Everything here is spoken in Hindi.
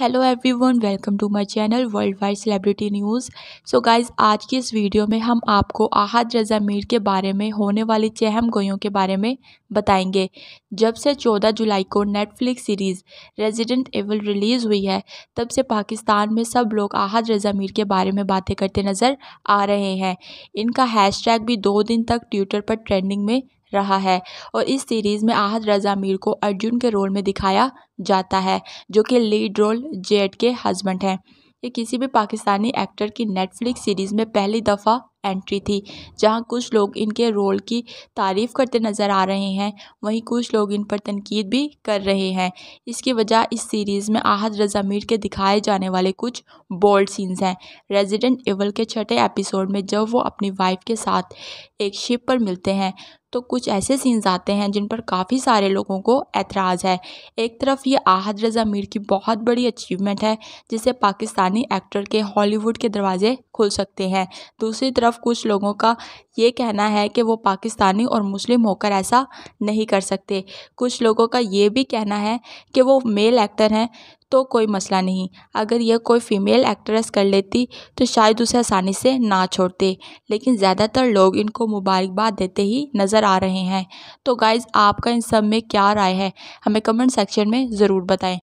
hello everyone welcome to my channel world wide celebrity news so guys आज की इस वीडियो में हम आपको आहद रज़ा मीर के बारे में होने वाली चहम गोयों के बारे में बताएंगे जब से 14 जुलाई को Netflix series Resident Evil release हुई है तब से पाकिस्तान में सब लोग आहद रज़ा मीर के बारे में बातें करते नज़र आ रहे हैं इनका हैश भी दो दिन तक ट्विटर पर ट्रेंडिंग में रहा है और इस सीरीज़ में आहद रज़ा मीर को अर्जुन के रोल में दिखाया जाता है जो कि लीड रोल जेड के हस्बैंड हैं ये किसी भी पाकिस्तानी एक्टर की नेटफ्लिक्स सीरीज़ में पहली दफ़ा एंट्री थी जहां कुछ लोग इनके रोल की तारीफ़ करते नज़र आ रहे हैं वहीं कुछ लोग इन पर तनकीद भी कर रहे हैं इसकी वजह इस सीरीज़ में आहद रजा मीर के दिखाए जाने वाले कुछ बोल्ड सीन्स हैं रेजिडेंट एवल के छठे एपिसोड में जब वो अपनी वाइफ के साथ एक शिप पर मिलते हैं तो कुछ ऐसे सीन्स आते हैं जिन पर काफ़ी सारे लोगों को एतराज़ है एक तरफ ये आहद रज़ा मीर की बहुत बड़ी अचीवमेंट है जिससे पाकिस्तानी एक्टर के हॉलीवुड के दरवाजे खुल सकते हैं दूसरी तरफ कुछ लोगों का ये कहना है कि वो पाकिस्तानी और मुस्लिम होकर ऐसा नहीं कर सकते कुछ लोगों का ये भी कहना है कि वो मेल एक्टर हैं तो कोई मसला नहीं अगर यह कोई फ़ीमेल एक्ट्रेस कर लेती तो शायद उसे आसानी से ना छोड़ते लेकिन ज़्यादातर लोग इनको मुबारकबाद देते ही नज़र आ रहे हैं तो गाइज़ आपका इन सब में क्या राय है हमें कमेंट सेक्शन में ज़रूर बताएँ